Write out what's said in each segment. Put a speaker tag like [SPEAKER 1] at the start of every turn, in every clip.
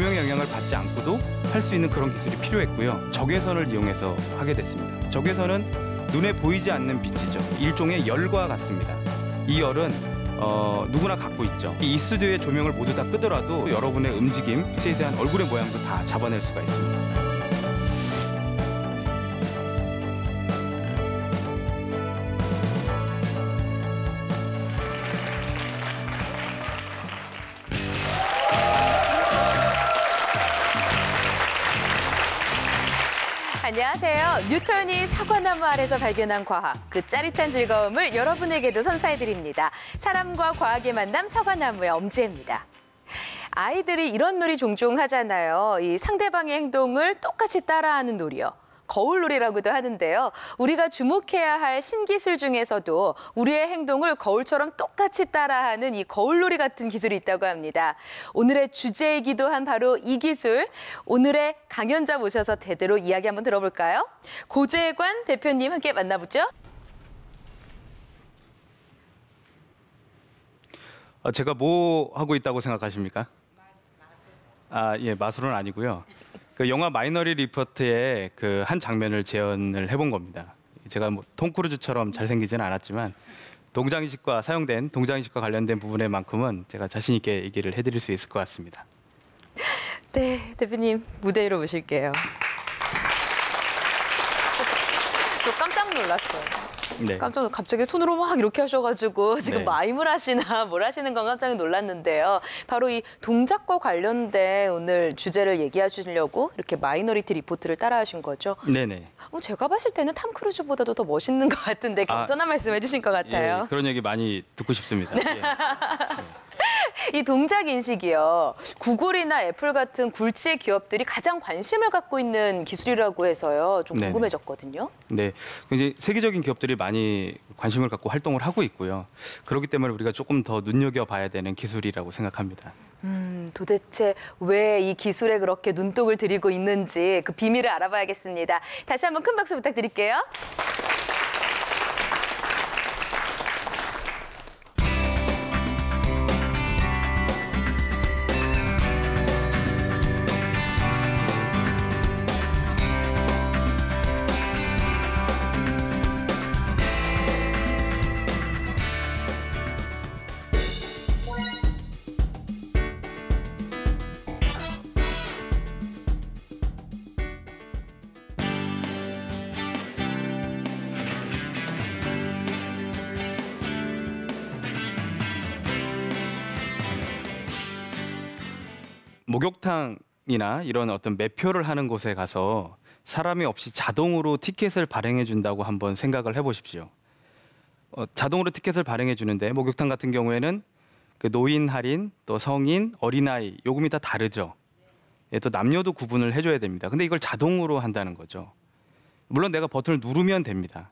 [SPEAKER 1] 조명의 영향을 받지 않고도 할 수 있는 그런 기술이 필요했고요. 적외선을 이용해서 하게 됐습니다. 적외선은 눈에 보이지 않는 빛이죠. 일종의 열과 같습니다. 이 열은 어, 누구나 갖고 있죠. 이 스튜디오의 조명을 모두 다 끄더라도 여러분의 움직임, 세세한 얼굴의 모양도 다 잡아낼 수가 있습니다.
[SPEAKER 2] 안녕하세요. 뉴턴이 사과나무 아래서 발견한 과학, 그 짜릿한 즐거움을 여러분에게도 선사해드립니다. 사람과 과학의 만남 사과나무의 엄지입니다 아이들이 이런 놀이 종종 하잖아요. 이 상대방의 행동을 똑같이 따라하는 놀이요. 거울놀이라고도 하는데요. 우리가 주목해야 할 신기술 중에서도 우리의 행동을 거울처럼 똑같이 따라하는 이 거울놀이 같은 기술이 있다고 합니다. 오늘의 주제이기도 한 바로 이 기술, 오늘의 강연자 모셔서 대대로 이야기 한번 들어볼까요? 고재관 대표님 함께 만나보죠.
[SPEAKER 1] 아, 제가 뭐 하고 있다고 생각하십니까? 아, 예, 마술은 아니고요. 그 영화 마이너리 리포트의 그 한 장면을 재현을 해본 겁니다. 제가 뭐 톰 크루즈처럼 잘생기지는 않았지만 동장이식과 사용된 동장이식과 관련된 부분에만큼은 제가 자신 있게 얘기를 해드릴 수 있을 것 같습니다.
[SPEAKER 2] 네, 대표님 무대 위로 모실게요. 저, 저 깜짝 놀랐어요. 네. 깜짝 갑자기 손으로 막 이렇게 하셔가지고 지금 네. 마임을 하시나 뭘 하시는 건 깜짝 놀랐는데요. 바로 이 동작과 관련된 오늘 주제를 얘기해 주시려고 이렇게 마이너리티 리포트를 따라하신 거죠. 네네. 어, 제가 봤을 때는 탐 크루즈보다도 더 멋있는 것 같은데 아, 겸손한 아, 말씀 해주신 것 예, 같아요. 예,
[SPEAKER 1] 그런 얘기 많이 듣고 싶습니다. 예.
[SPEAKER 2] 이 동작 인식이요. 구글이나 애플 같은 굴치의 기업들이 가장 관심을 갖고 있는 기술이라고 해서요. 좀 궁금해졌거든요.
[SPEAKER 1] 네. 이제 세계적인 기업들이 많이 관심을 갖고 활동을 하고 있고요. 그렇기 때문에 우리가 조금 더 눈여겨봐야 되는 기술이라고 생각합니다.
[SPEAKER 2] 음, 도대체 왜 이 기술에 그렇게 눈독을 들이고 있는지 그 비밀을 알아봐야겠습니다. 다시 한번 큰 박수 부탁드릴게요.
[SPEAKER 1] 목욕탕이나 이런 어떤 매표를 하는 곳에 가서 사람이 없이 자동으로 티켓을 발행해 준다고 한번 생각을 해보십시오. 어, 자동으로 티켓을 발행해 주는데 목욕탕 같은 경우에는 그 노인 할인, 또 성인, 어린아이 요금이 다 다르죠. 예, 또 남녀도 구분을 해줘야 됩니다. 근데 이걸 자동으로 한다는 거죠. 물론 내가 버튼을 누르면 됩니다.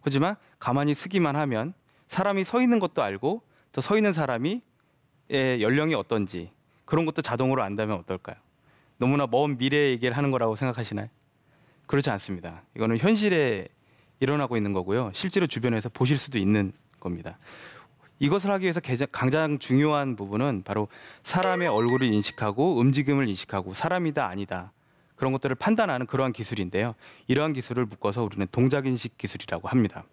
[SPEAKER 1] 하지만 가만히 쓰기만 하면 사람이 서 있는 것도 알고 또 서 있는 사람이 연령이 어떤지 그런 것도 자동으로 안다면 어떨까요? 너무나 먼 미래 얘기를 하는 거라고 생각하시나요? 그렇지 않습니다. 이거는 현실에 일어나고 있는 거고요. 실제로 주변에서 보실 수도 있는 겁니다. 이것을 하기 위해서 가장 중요한 부분은 바로 사람의 얼굴을 인식하고 움직임을 인식하고 사람이다 아니다 그런 것들을 판단하는 그러한 기술인데요. 이러한 기술을 묶어서 우리는 동작인식 기술이라고 합니다.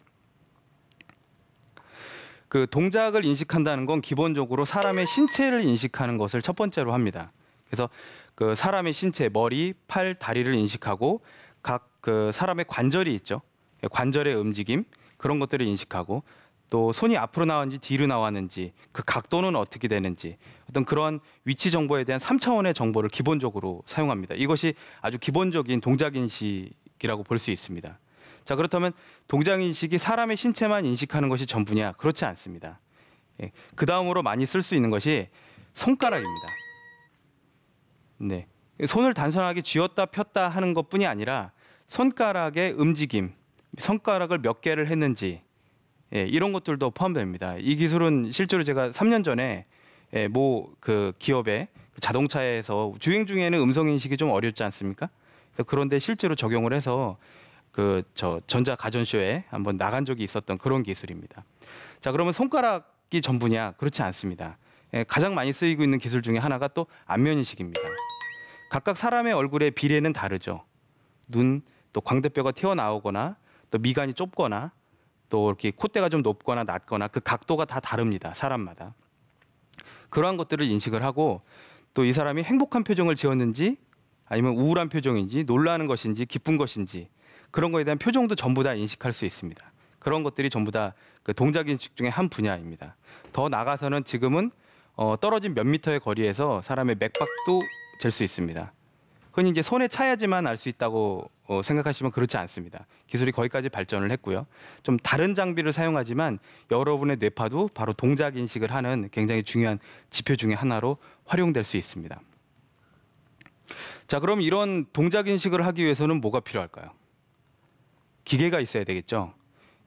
[SPEAKER 1] 그 동작을 인식한다는 건 기본적으로 사람의 신체를 인식하는 것을 첫 번째로 합니다. 그래서 그 사람의 신체, 머리, 팔, 다리를 인식하고 각 그 사람의 관절이 있죠. 관절의 움직임 그런 것들을 인식하고 또 손이 앞으로 나왔는지 뒤로 나왔는지 그 각도는 어떻게 되는지 어떤 그런 위치 정보에 대한 3차원의 정보를 기본적으로 사용합니다. 이것이 아주 기본적인 동작 인식이라고 볼 수 있습니다. 자 그렇다면 동작 인식이 사람의 신체만 인식하는 것이 전부냐? 그렇지 않습니다. 예, 그 다음으로 많이 쓸 수 있는 것이 손가락입니다. 네, 손을 단순하게 쥐었다 폈다 하는 것뿐이 아니라 손가락의 움직임, 손가락을 몇 개를 했는지 예, 이런 것들도 포함됩니다. 이 기술은 실제로 제가 3년 전에 예, 모그 기업의 그 자동차에서 주행 중에는 음성 인식이 좀 어렵지 않습니까? 그런데 실제로 적용을 해서 그저 전자 가전쇼에 한번 나간 적이 있었던 그런 기술입니다. 자 그러면 손가락이 전부냐? 그렇지 않습니다. 예, 가장 많이 쓰이고 있는 기술 중에 하나가 또 안면 인식입니다. 각각 사람의 얼굴의 비례는 다르죠. 눈, 또 광대뼈가 튀어나오거나 또 미간이 좁거나 또 이렇게 콧대가 좀 높거나 낮거나 그 각도가 다 다릅니다. 사람마다. 그러한 것들을 인식을 하고 또 이 사람이 행복한 표정을 지었는지 아니면 우울한 표정인지 놀라는 것인지 기쁜 것인지 그런 거에 대한 표정도 전부 다 인식할 수 있습니다. 그런 것들이 전부 다그 동작 인식 중의 한 분야입니다. 더 나가서는 지금은 어, 떨어진 몇 미터의 거리에서 사람의 맥박도 잴 수 있습니다. 흔히 이제 손에 차야지만 알 수 있다고 어, 생각하시면 그렇지 않습니다. 기술이 거기까지 발전을 했고요. 좀 다른 장비를 사용하지만 여러분의 뇌파도 바로 동작 인식을 하는 굉장히 중요한 지표 중의 하나로 활용될 수 있습니다. 자, 그럼 이런 동작 인식을 하기 위해서는 뭐가 필요할까요? 기계가 있어야 되겠죠.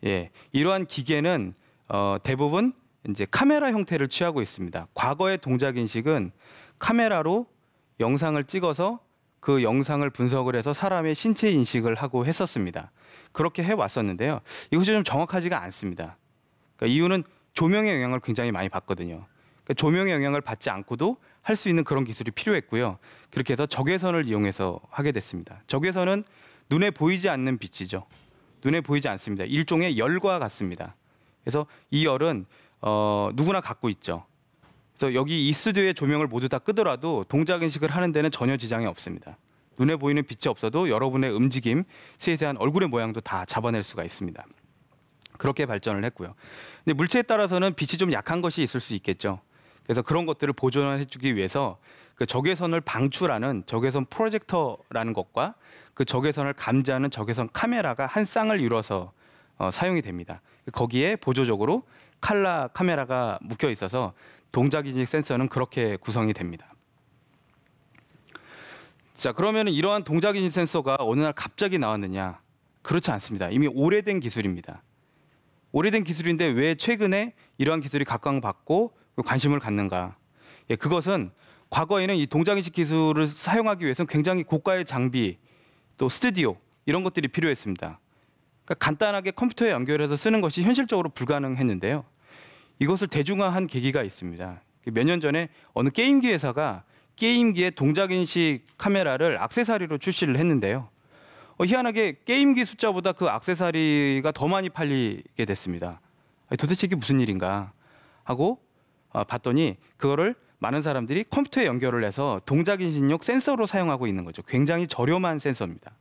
[SPEAKER 1] 예, 이러한 기계는 어, 대부분 이제 카메라 형태를 취하고 있습니다. 과거의 동작 인식은 카메라로 영상을 찍어서 그 영상을 분석을 해서 사람의 신체 인식을 하고 했었습니다. 그렇게 해 왔었는데요. 이것이 좀 정확하지가 않습니다. 그러니까 이유는 조명의 영향을 굉장히 많이 받거든요. 그러니까 조명의 영향을 받지 않고도 할 수 있는 그런 기술이 필요했고요. 그렇게 해서 적외선을 이용해서 하게 됐습니다. 적외선은 눈에 보이지 않는 빛이죠. 눈에 보이지 않습니다. 일종의 열과 같습니다. 그래서 이 열은 어, 누구나 갖고 있죠. 그래서 여기 이 스튜디오의 조명을 모두 다 끄더라도 동작 인식을 하는 데는 전혀 지장이 없습니다. 눈에 보이는 빛이 없어도 여러분의 움직임, 세세한 얼굴의 모양도 다 잡아낼 수가 있습니다. 그렇게 발전을 했고요. 근데 물체에 따라서는 빛이 좀 약한 것이 있을 수 있겠죠. 그래서 그런 것들을 보존해주기 위해서 그 적외선을 방출하는 적외선 프로젝터라는 것과 그 적외선을 감지하는 적외선 카메라가 한 쌍을 이뤄서 어, 사용이 됩니다. 거기에 보조적으로 칼라 카메라가 묶여 있어서 동작 인식 센서는 그렇게 구성이 됩니다. 자 그러면 이러한 동작 인식 센서가 어느 날 갑자기 나왔느냐? 그렇지 않습니다. 이미 오래된 기술입니다. 오래된 기술인데 왜 최근에 이러한 기술이 각광받고 관심을 갖는가? 예, 그것은 과거에는 이 동작인식 기술을 사용하기 위해서는 굉장히 고가의 장비 또 스튜디오 이런 것들이 필요했습니다. 그러니까 간단하게 컴퓨터에 연결해서 쓰는 것이 현실적으로 불가능했는데요. 이것을 대중화한 계기가 있습니다. 몇 년 전에 어느 게임기 회사가 게임기에 동작인식 카메라를 악세사리로 출시를 했는데요. 어, 희한하게 게임기 숫자보다 그 악세사리가 더 많이 팔리게 됐습니다. 도대체 이게 무슨 일인가 하고 어, 봤더니 그거를 많은 사람들이 컴퓨터에 연결을 해서 동작인식용 센서로 사용하고 있는 거죠. 굉장히 저렴한 센서입니다.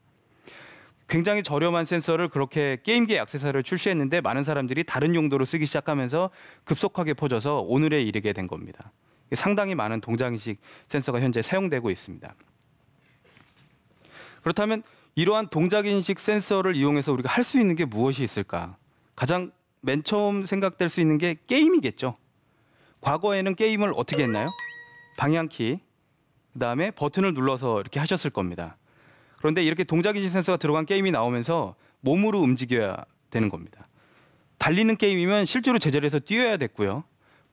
[SPEAKER 1] 굉장히 저렴한 센서를 그렇게 게임기 액세서리를 출시했는데 많은 사람들이 다른 용도로 쓰기 시작하면서 급속하게 퍼져서 오늘에 이르게 된 겁니다. 상당히 많은 동작인식 센서가 현재 사용되고 있습니다. 그렇다면 이러한 동작인식 센서를 이용해서 우리가 할 수 있는 게 무엇이 있을까? 가장 맨 처음 생각될 수 있는 게 게임이겠죠. 과거에는 게임을 어떻게 했나요? 방향키, 그 다음에 버튼을 눌러서 이렇게 하셨을 겁니다. 그런데 이렇게 동작인지 센서가 들어간 게임이 나오면서 몸으로 움직여야 되는 겁니다. 달리는 게임이면 실제로 제자리에서 뛰어야 됐고요.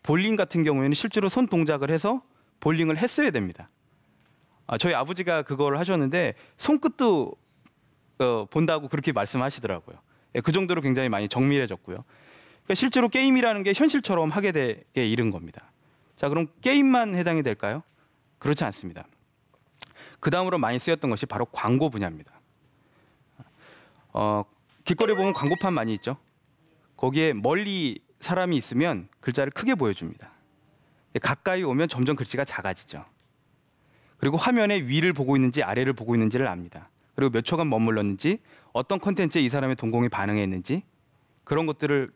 [SPEAKER 1] 볼링 같은 경우에는 실제로 손 동작을 해서 볼링을 했어야 됩니다. 아, 저희 아버지가 그걸 하셨는데 손끝도 어, 본다고 그렇게 말씀하시더라고요. 예, 그 정도로 굉장히 많이 정밀해졌고요. 그러니까 실제로 게임이라는 게 현실처럼 하게 되게 이른 겁니다. 자, 그럼 게임만 해당이 될까요? 그렇지 않습니다. 그 다음으로 많이 쓰였던 것이 바로 광고 분야입니다. 어, 길거리 보면 광고판 많이 있죠. 거기에 멀리 사람이 있으면 글자를 크게 보여줍니다. 가까이 오면 점점 글씨가 작아지죠. 그리고 화면의 위를 보고 있는지 아래를 보고 있는지를 압니다. 그리고 몇 초간 머물렀는지 어떤 컨텐츠에 이 사람의 동공이 반응했는지 그런 것들을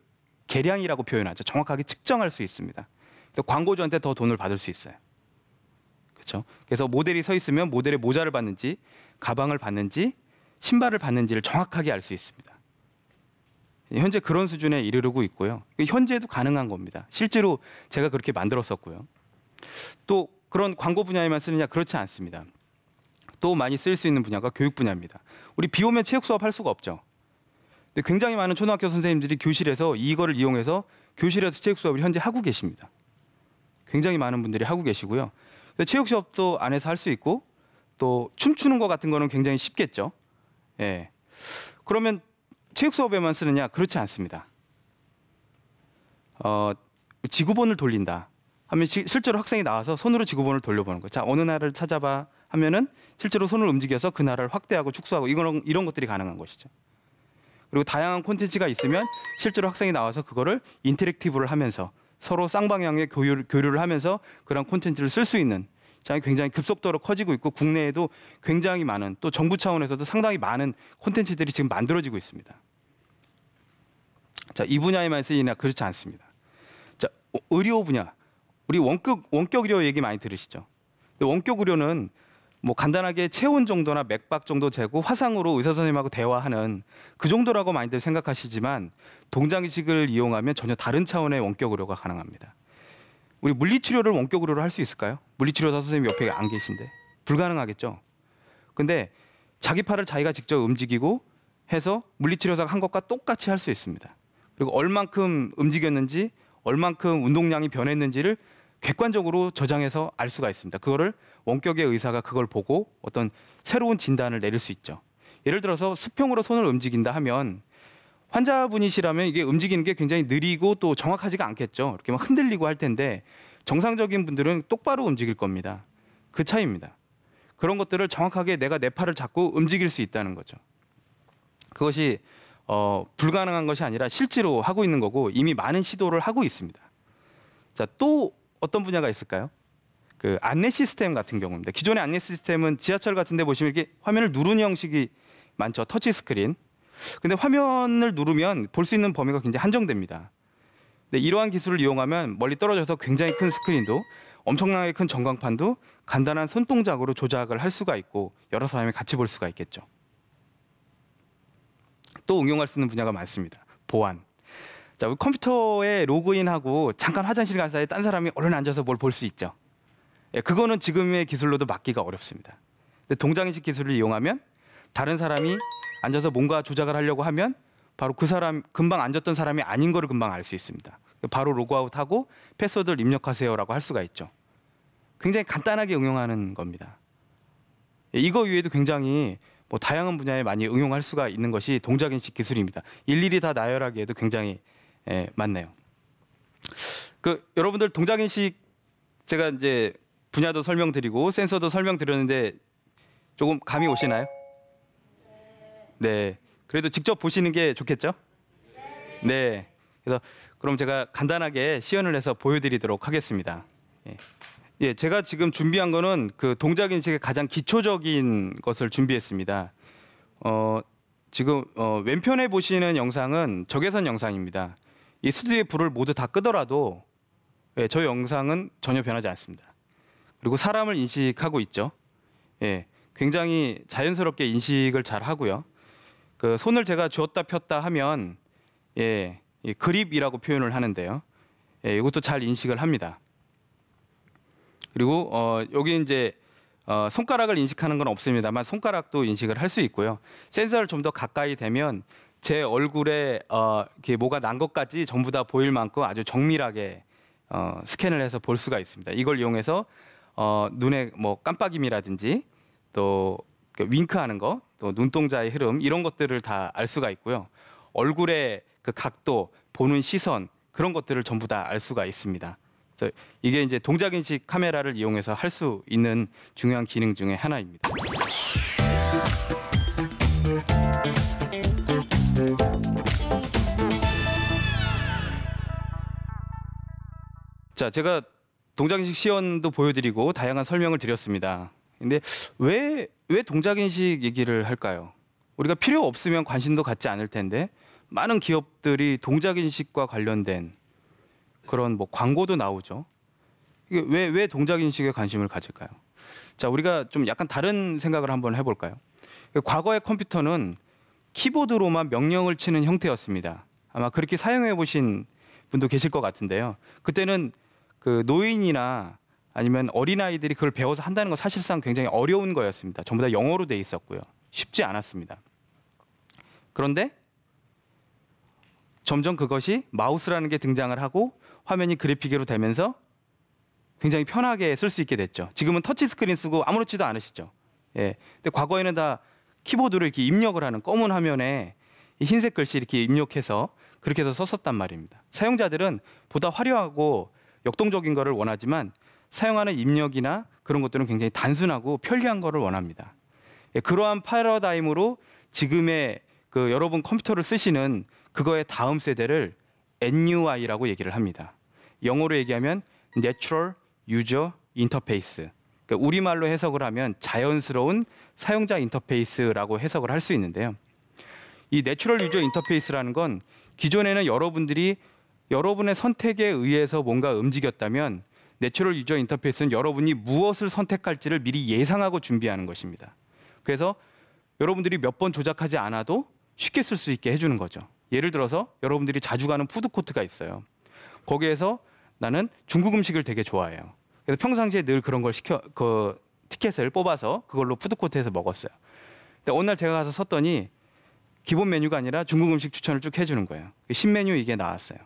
[SPEAKER 1] 계량이라고 표현하죠. 정확하게 측정할 수 있습니다. 그러니까 광고주한테 더 돈을 받을 수 있어요. 그렇죠? 그래서 모델이 서 있으면 모델의 모자를 받는지, 가방을 받는지, 신발을 받는지를 정확하게 알 수 있습니다. 현재 그런 수준에 이르르고 있고요. 현재도 가능한 겁니다. 실제로 제가 그렇게 만들었었고요. 또 그런 광고 분야에만 쓰느냐 그렇지 않습니다. 또 많이 쓸 수 있는 분야가 교육 분야입니다. 우리 비 오면 체육 수업 할 수가 없죠. 네, 굉장히 많은 초등학교 선생님들이 교실에서 이거를 이용해서 교실에서 체육 수업을 현재 하고 계십니다. 굉장히 많은 분들이 하고 계시고요. 체육 수업도 안에서 할 수 있고 또 춤추는 것 같은 거는 굉장히 쉽겠죠. 예. 그러면 체육 수업에만 쓰느냐? 그렇지 않습니다. 어, 지구본을 돌린다 하면 시, 실제로 학생이 나와서 손으로 지구본을 돌려보는 거예 자, 어느 나라를 찾아봐 하면은 실제로 손을 움직여서 그 나라를 확대하고 축소하고 이런 이런 것들이 가능한 것이죠. 그리고 다양한 콘텐츠가 있으면 실제로 학생이 나와서 그거를 인터랙티브를 하면서 서로 쌍방향의 교유, 교류를 하면서 그런 콘텐츠를 쓸 수 있는 굉장히 급속도로 커지고 있고 국내에도 굉장히 많은 또 정부 차원에서도 상당히 많은 콘텐츠들이 지금 만들어지고 있습니다. 자, 이 분야에만 쓰이나 그렇지 않습니다. 자, 의료 분야. 우리 원격 원격 의료 얘기 많이 들으시죠. 근데 원격 의료는 뭐 간단하게 체온 정도나 맥박 정도 재고 화상으로 의사 선생님하고 대화하는 그 정도라고 많이들 생각하시지만 동장의식을 이용하면 전혀 다른 차원의 원격 의료가 가능합니다. 우리 물리치료를 원격 의료로 할 수 있을까요? 물리치료사 선생님 옆에 안 계신데 불가능하겠죠. 근데 자기 팔을 자기가 직접 움직이고 해서 물리치료사가 한 것과 똑같이 할 수 있습니다. 그리고 얼만큼 움직였는지 얼만큼 운동량이 변했는지를 객관적으로 저장해서 알 수가 있습니다. 그거를 원격의 의사가 그걸 보고 어떤 새로운 진단을 내릴 수 있죠. 예를 들어서 수평으로 손을 움직인다 하면 환자분이시라면 이게 움직이는 게 굉장히 느리고 또 정확하지가 않겠죠. 이렇게 막 흔들리고 할 텐데 정상적인 분들은 똑바로 움직일 겁니다. 그 차이입니다. 그런 것들을 정확하게 내가 내 팔을 잡고 움직일 수 있다는 거죠. 그것이 어, 불가능한 것이 아니라 실제로 하고 있는 거고 이미 많은 시도를 하고 있습니다. 자, 또 어떤 분야가 있을까요? 그 안내 시스템 같은 경우입니다. 기존의 안내 시스템은 지하철 같은 데 보시면 이렇게 화면을 누르는 형식이 많죠. 터치 스크린. 근데 화면을 누르면 볼 수 있는 범위가 굉장히 한정됩니다. 근데 이러한 기술을 이용하면 멀리 떨어져서 굉장히 큰 스크린도 엄청나게 큰 전광판도 간단한 손동작으로 조작을 할 수가 있고 여러 사람이 같이 볼 수가 있겠죠. 또 응용할 수 있는 분야가 많습니다. 보안. 자, 우리 컴퓨터에 로그인하고 잠깐 화장실 간 사이에 딴 사람이 얼른 앉아서 뭘 볼 수 있죠. 예, 그거는 지금의 기술로도 막기가 어렵습니다. 근데 동장인식 기술을 이용하면 다른 사람이 앉아서 뭔가 조작을 하려고 하면 바로 그 사람 금방 앉았던 사람이 아닌 거를 금방 알 수 있습니다. 바로 로그아웃하고 패스워드를 입력하세요라고 할 수가 있죠. 굉장히 간단하게 응용하는 겁니다. 예, 이거 외에도 굉장히 뭐 다양한 분야에 많이 응용할 수가 있는 것이 동작인식 기술입니다. 일일이 다 나열하기에도 굉장히 예, 맞네요. 그 여러분들 동작 인식 제가 이제 분야도 설명드리고 센서도 설명드렸는데 조금 감이 오시나요? 네. 그래도 직접 보시는 게 좋겠죠? 네. 그래서 그럼 제가 간단하게 시연을 해서 보여드리도록 하겠습니다. 예. 예, 제가 지금 준비한 거는 그 동작 인식의 가장 기초적인 것을 준비했습니다. 어, 지금 어, 왼편에 보시는 영상은 적외선 영상입니다. 이 스튜디오의 불을 모두 다 끄더라도 예, 저 영상은 전혀 변하지 않습니다. 그리고 사람을 인식하고 있죠. 예, 굉장히 자연스럽게 인식을 잘 하고요. 그 손을 제가 쥐었다 폈다 하면 예, 예 그립이라고 표현을 하는데요. 예, 이것도 잘 인식을 합니다. 그리고 어, 여기 이제 어, 손가락을 인식하는 건 없습니다만 손가락도 인식을 할 수 있고요. 센서를 좀 더 가까이 대면 제 얼굴에 어, 이게 뭐가 난 것까지 전부 다 보일 만큼 아주 정밀하게 어, 스캔을 해서 볼 수가 있습니다. 이걸 이용해서 어, 눈에 뭐 깜빡임이라든지 또 그 윙크하는 거, 또 눈동자의 흐름 이런 것들을 다 알 수가 있고요. 얼굴의 그 각도, 보는 시선 그런 것들을 전부 다 알 수가 있습니다. 그래서 이게 이제 동작 인식 카메라를 이용해서 할 수 있는 중요한 기능 중의 하나입니다. 자, 제가 동작인식 시연도 보여드리고 다양한 설명을 드렸습니다. 근데 왜, 왜 동작인식 얘기를 할까요? 우리가 필요 없으면 관심도 갖지 않을 텐데 많은 기업들이 동작인식과 관련된 그런 뭐 광고도 나오죠. 이게 왜, 왜 동작인식에 관심을 가질까요? 자, 우리가 좀 약간 다른 생각을 한번 해볼까요? 과거의 컴퓨터는 키보드로만 명령을 치는 형태였습니다. 아마 그렇게 사용해 보신 분도 계실 것 같은데요. 그때는 그 노인이나 아니면 어린아이들이 그걸 배워서 한다는 건 사실상 굉장히 어려운 거였습니다. 전부 다 영어로 돼 있었고요. 쉽지 않았습니다. 그런데 점점 그것이 마우스라는 게 등장을 하고 화면이 그래픽으로 되면서 굉장히 편하게 쓸 수 있게 됐죠. 지금은 터치스크린 쓰고 아무렇지도 않으시죠. 예. 근데 과거에는 다 키보드를 이렇게 입력을 하는 검은 화면에 흰색 글씨 이렇게 입력해서 그렇게 해서 썼었단 말입니다. 사용자들은 보다 화려하고 역동적인 거를 원하지만 사용하는 입력이나 그런 것들은 굉장히 단순하고 편리한 거를 원합니다. 예, 그러한 패러다임으로 지금의 그 여러분 컴퓨터를 쓰시는 그거의 다음 세대를 NUI라고 얘기를 합니다. 영어로 얘기하면 Natural User Interface. 그러니까 우리말로 해석을 하면 자연스러운 사용자 인터페이스라고 해석을 할 수 있는데요. 이 Natural 내추럴 유저 인터페이스라는 건 기존에는 여러분들이 여러분의 선택에 의해서 뭔가 움직였다면 내추럴 유저 인터페이스는 여러분이 무엇을 선택할지를 미리 예상하고 준비하는 것입니다. 그래서 여러분들이 몇 번 조작하지 않아도 쉽게 쓸 수 있게 해주는 거죠. 예를 들어서 여러분들이 자주 가는 푸드코트가 있어요. 거기에서 나는 중국 음식을 되게 좋아해요. 그래서 평상시에 늘 그런 걸 시켜 그 티켓을 뽑아서 그걸로 푸드코트에서 먹었어요. 근데 어느 날 제가 가서 섰더니 기본 메뉴가 아니라 중국 음식 추천을 쭉 해주는 거예요. 그 신메뉴 이게 나왔어요.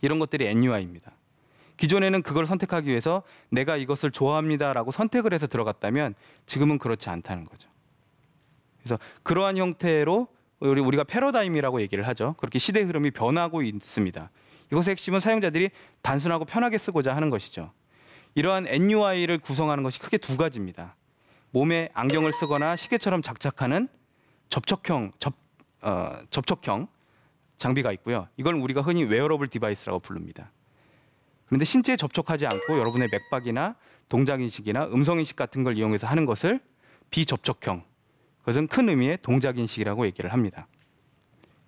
[SPEAKER 1] 이런 것들이 NUI입니다. 기존에는 그걸 선택하기 위해서 내가 이것을 좋아합니다라고 선택을 해서 들어갔다면 지금은 그렇지 않다는 거죠. 그래서 그러한 형태로 우리 우리가 패러다임이라고 얘기를 하죠. 그렇게 시대 흐름이 변하고 있습니다. 이것의 핵심은 사용자들이 단순하고 편하게 쓰고자 하는 것이죠. 이러한 NUI를 구성하는 것이 크게 두 가지입니다. 몸에 안경을 쓰거나 시계처럼 작작하는 접촉형 접, 어, 접촉형 장비가 있고요. 이걸 우리가 흔히 웨어러블 디바이스라고 부릅니다. 그런데 신체에 접촉하지 않고 여러분의 맥박이나 동작 인식이나 음성 인식 같은 걸 이용해서 하는 것을 비접촉형. 그것은 큰 의미의 동작 인식이라고 얘기를 합니다.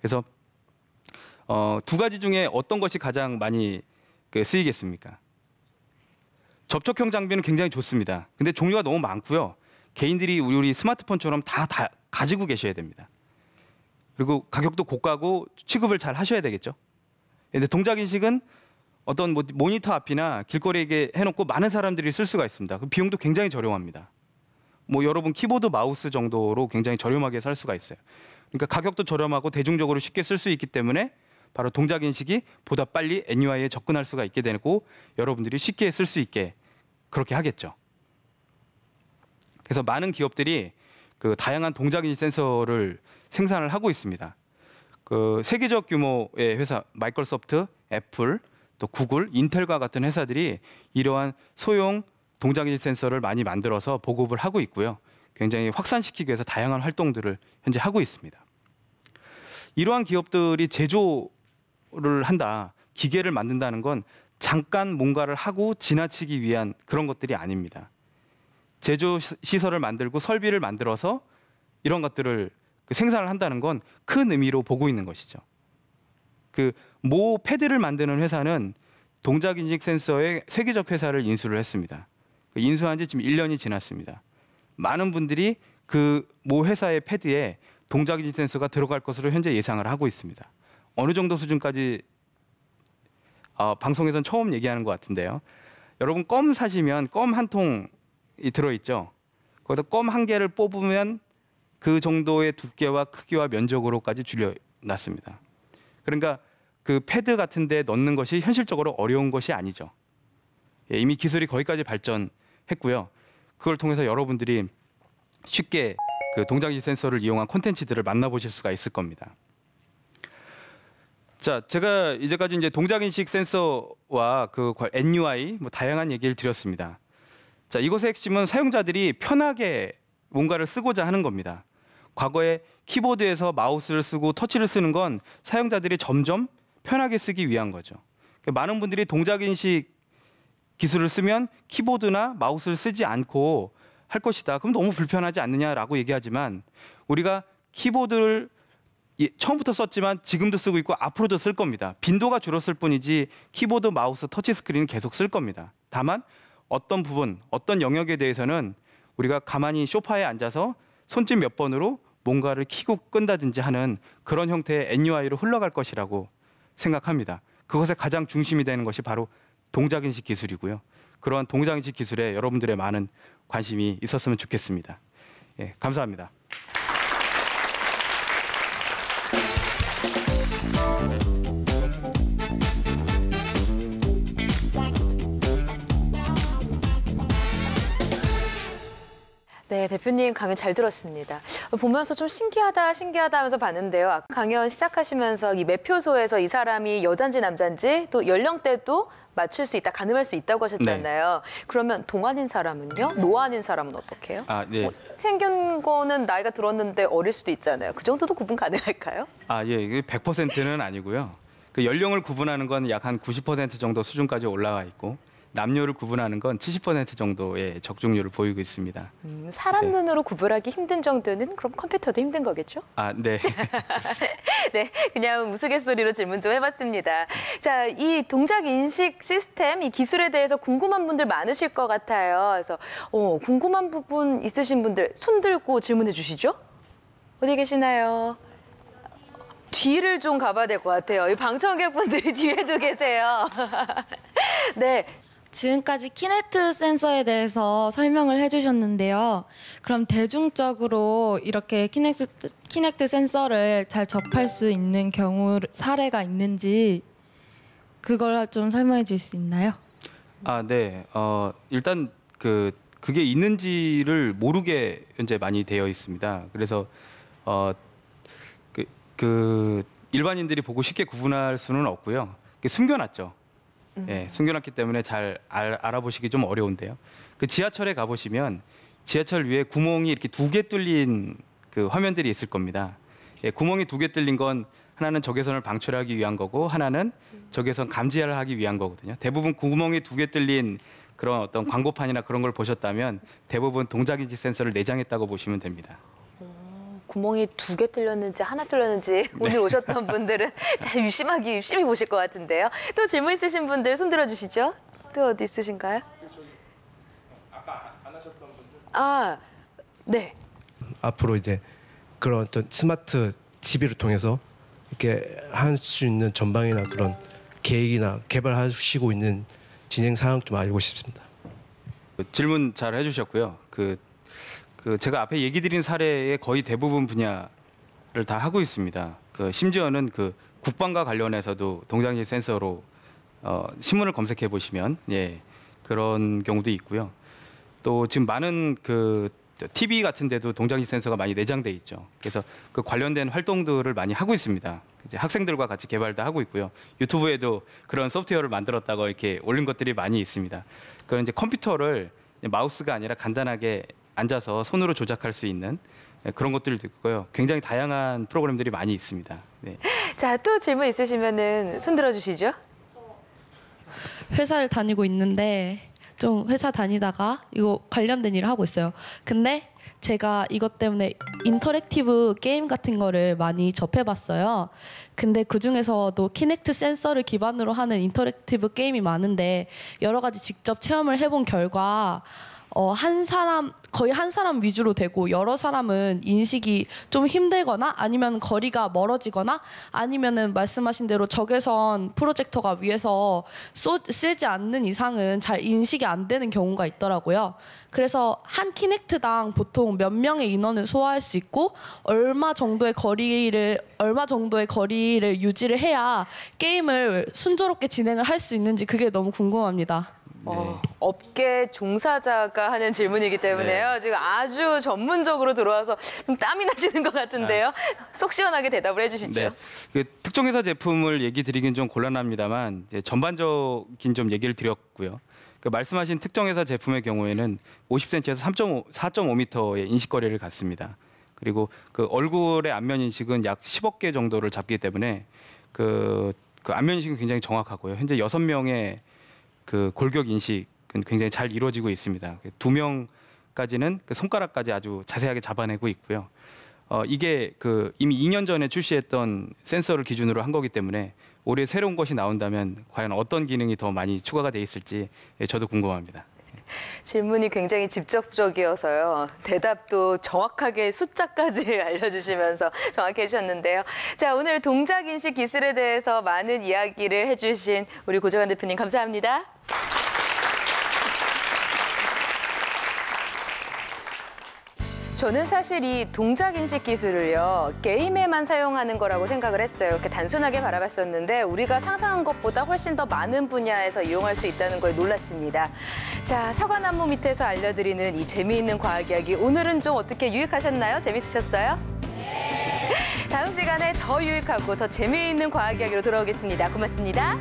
[SPEAKER 1] 그래서 어, 두 가지 중에 어떤 것이 가장 많이 그 쓰이겠습니까? 접촉형 장비는 굉장히 좋습니다. 근데 종류가 너무 많고요. 개인들이 우리 스마트폰처럼 다, 다 가지고 계셔야 됩니다. 그리고 가격도 고가고 취급을 잘 하셔야 되겠죠. 근데 동작 인식은 어떤 모니터 앞이나 길거리에 해놓고 많은 사람들이 쓸 수가 있습니다. 그 비용도 굉장히 저렴합니다. 뭐 여러분 키보드 마우스 정도로 굉장히 저렴하게 살 수가 있어요. 그러니까 가격도 저렴하고 대중적으로 쉽게 쓸 수 있기 때문에 바로 동작 인식이 보다 빨리 NUI에 접근할 수가 있게 되고 여러분들이 쉽게 쓸 수 있게 그렇게 하겠죠. 그래서 많은 기업들이 그 다양한 동작 인식 센서를 생산을 하고 있습니다. 그 세계적 규모의 회사 마이크로소프트, 애플, 또 구글, 인텔과 같은 회사들이 이러한 소형 동작인 센서를 많이 만들어서 보급을 하고 있고요. 굉장히 확산시키기 위해서 다양한 활동들을 현재 하고 있습니다. 이러한 기업들이 제조를 한다, 기계를 만든다는 건 잠깐 뭔가를 하고 지나치기 위한 그런 것들이 아닙니다. 제조 시설을 만들고 설비를 만들어서 이런 것들을 그 생산을 한다는 건 큰 의미로 보고 있는 것이죠. 그 모 패드를 만드는 회사는 동작 인식 센서의 세계적 회사를 인수를 했습니다. 그 인수한 지 지금 1년이 지났습니다. 많은 분들이 그 모 회사의 패드에 동작 인식 센서가 들어갈 것으로 현재 예상을 하고 있습니다. 어느 정도 수준까지 어, 방송에선 처음 얘기하는 것 같은데요. 여러분 껌 사시면 껌 한 통이 들어있죠. 거기서 껌 한 개를 뽑으면 그 정도의 두께와 크기와 면적으로까지 줄여놨습니다. 그러니까 그 패드 같은 데 넣는 것이 현실적으로 어려운 것이 아니죠. 예, 이미 기술이 거기까지 발전했고요. 그걸 통해서 여러분들이 쉽게 그 동작이 센서를 이용한 콘텐츠들을 만나보실 수가 있을 겁니다. 자, 제가 이제까지 이제 동작 인식 센서와 그 NUI 뭐 다양한 얘기를 드렸습니다. 자, 이것의 핵심은 사용자들이 편하게 뭔가를 쓰고자 하는 겁니다. 과거에 키보드에서 마우스를 쓰고 터치를 쓰는 건 사용자들이 점점 편하게 쓰기 위한 거죠. 그러니까 많은 분들이 동작인식 기술을 쓰면 키보드나 마우스를 쓰지 않고 할 것이다. 그럼 너무 불편하지 않느냐라고 얘기하지만 우리가 키보드를 처음부터 썼지만 지금도 쓰고 있고 앞으로도 쓸 겁니다. 빈도가 줄었을 뿐이지 키보드, 마우스, 터치스크린은 계속 쓸 겁니다. 다만 어떤 부분, 어떤 영역에 대해서는 우리가 가만히 소파에 앉아서 손짓 몇 번으로 뭔가를 키고 끈다든지 하는 그런 형태의 NUI로 흘러갈 것이라고 생각합니다. 그것의 가장 중심이 되는 것이 바로 동작인식 기술이고요. 그러한 동작인식 기술에 여러분들의 많은 관심이 있었으면 좋겠습니다. 예, 감사합니다.
[SPEAKER 2] 네, 대표님 강연 잘 들었습니다. 보면서 좀 신기하다, 신기하다 하면서 봤는데요. 아, 강연 시작하시면서 이 매표소에서 이 사람이 여잔지 남잔지 또 연령대도 맞출 수 있다, 가늠할 수 있다고 하셨잖아요. 네. 그러면 동안인 사람은요? 노안인 사람은 어떻게 해요? 아, 예. 어, 생긴 거는 나이가 들었는데 어릴 수도 있잖아요. 그 정도도 구분 가능할까요?
[SPEAKER 1] 아, 예. 이게 100%는 아니고요. 그 연령을 구분하는 건 약 한 90% 정도 수준까지 올라가 있고 남녀를 구분하는 건 70% 정도의 적중률을 보이고 있습니다.
[SPEAKER 2] 음, 사람 네. 눈으로 구분하기 힘든 정도는 그럼 컴퓨터도 힘든 거겠죠? 아, 네. 네, 그냥 우스갯소리로 질문 좀 해봤습니다. 자, 이 동작 인식 시스템, 이 기술에 대해서 궁금한 분들 많으실 것 같아요. 그래서 어, 궁금한 부분 있으신 분들 손 들고 질문해 주시죠. 어디 계시나요? 뒤를 좀 가봐야 될 것 같아요. 이 방청객분들이 뒤에도 계세요. 네, 지금까지 키네트 센서에 대해서 설명을 해주셨는데요. 그럼 대중적으로 이렇게 키넥스, 키넥트 센서를 잘 접할 수 있는 경우 사례가 있는지 그걸 좀 설명해 주실 수 있나요?
[SPEAKER 1] 아, 네. 어, 일단 그 그게 있는지를 모르게 현재 많이 되어 있습니다. 그래서 어그 그 일반인들이 보고 쉽게 구분할 수는 없고요. 숨겨놨죠. 음. 예, 숨겨놨기 때문에 잘 알, 알아보시기 좀 어려운데요. 그 지하철에 가보시면 지하철 위에 구멍이 이렇게 두 개 뚫린 그 화면들이 있을 겁니다. 예, 구멍이 두 개 뚫린 건 하나는 적외선을 방출하기 위한 거고 하나는 적외선 감지를 하기 위한 거거든요. 대부분 구멍이 두 개 뚫린 그런 어떤 광고판이나 그런 걸 보셨다면 대부분 동작인지 센서를 내장했다고 보시면 됩니다.
[SPEAKER 2] 구멍이 두 개 뚫렸는지 하나 뚫렸는지 네. 오늘 오셨던 분들은 다 유심하게 유심히 보실 것 같은데요. 또 질문 있으신 분들 손 들어주시죠. 또 어디 있으신가요? 아, 네.
[SPEAKER 1] 앞으로 이제 그런 어떤 스마트 TV를 통해서 이렇게 할 수 있는 전방이나 그런 계획이나 개발하시고 있는 진행 상황 좀 알고 싶습니다. 질문 잘 해주셨고요. 그그 제가 앞에 얘기 드린 사례의 거의 대부분 분야를 다 하고 있습니다. 그 심지어는 그 국방과 관련해서도 동장식 센서로 어, 신문을 검색해 보시면 예, 그런 경우도 있고요. 또 지금 많은 그 TV 같은 데도 동장식 센서가 많이 내장돼 있죠. 그래서 그 관련된 활동들을 많이 하고 있습니다. 이제 학생들과 같이 개발도 하고 있고요. 유튜브에도 그런 소프트웨어를 만들었다고 이렇게 올린 것들이 많이 있습니다. 그런 이제 컴퓨터를 마우스가 아니라 간단하게 앉아서 손으로 조작할 수 있는 예, 그런 것들도 있고요. 굉장히 다양한 프로그램들이 많이 있습니다. 네.
[SPEAKER 2] 자, 또 질문 있으시면은 손 들어 주시죠. 회사를 다니고 있는데 좀 회사 다니다가 이거 관련된 일을 하고 있어요. 근데 제가 이것 때문에 인터랙티브 게임 같은 거를 많이 접해봤어요. 근데 그 중에서도 키넥트 센서를 기반으로 하는 인터랙티브 게임이 많은데 여러 가지 직접 체험을 해본 결과 어, 한 사람 거의 한 사람 위주로 되고 여러 사람은 인식이 좀 힘들거나 아니면 거리가 멀어지거나 아니면은 말씀하신 대로 적외선 프로젝터가 위에서 쏘, 쓰지 않는 이상은 잘 인식이 안 되는 경우가 있더라고요. 그래서 한 키넥트당 보통 몇 명의 인원을 소화할 수 있고 얼마 정도의 거리를 얼마 정도의 거리를 유지를 해야 게임을 순조롭게 진행을 할 수 있는지 그게 너무 궁금합니다. 어, 네. 업계 종사자가 하는 질문이기 때문에요. 네. 지금 아주 전문적으로 들어와서 좀 땀이 나시는 것 같은데요. 아. 속 시원하게 대답을 해주시죠. 네.
[SPEAKER 1] 그 특정 회사 제품을 얘기 드리긴 좀 곤란합니다만 이제 전반적인 좀 얘기를 드렸고요. 그 말씀하신 특정 회사 제품의 경우에는 50cm에서 3.5, 4.5m의 인식거리를 갖습니다. 그리고 그 얼굴의 안면 인식은 약 10억 개 정도를 잡기 때문에 그, 그 안면 인식은 굉장히 정확하고요. 현재 여섯 명의 그 골격 인식은 굉장히 잘 이루어지고 있습니다. 두 명까지는 그 손가락까지 아주 자세하게 잡아내고 있고요. 어, 이게 그 이미 2년 전에 출시했던 센서를 기준으로 한 거기 때문에 올해 새로운 것이 나온다면 과연 어떤 기능이 더 많이 추가가 돼 있을지 저도 궁금합니다.
[SPEAKER 2] 질문이 굉장히 직접적이어서요. 대답도 정확하게 숫자까지 알려주시면서 정확히 해주셨는데요. 자, 오늘 동작인식 기술에 대해서 많은 이야기를 해주신 우리 고정환 대표님 감사합니다. 저는 사실 이 동작 인식 기술을요 게임에만 사용하는 거라고 생각을 했어요. 이렇게 단순하게 바라봤었는데 우리가 상상한 것보다 훨씬 더 많은 분야에서 이용할 수 있다는 거에 놀랐습니다. 자 사과나무 밑에서 알려드리는 이 재미있는 과학 이야기 오늘은 좀 어떻게 유익하셨나요? 재밌으셨어요? 네. 다음 시간에 더 유익하고 더 재미있는 과학 이야기로 돌아오겠습니다. 고맙습니다.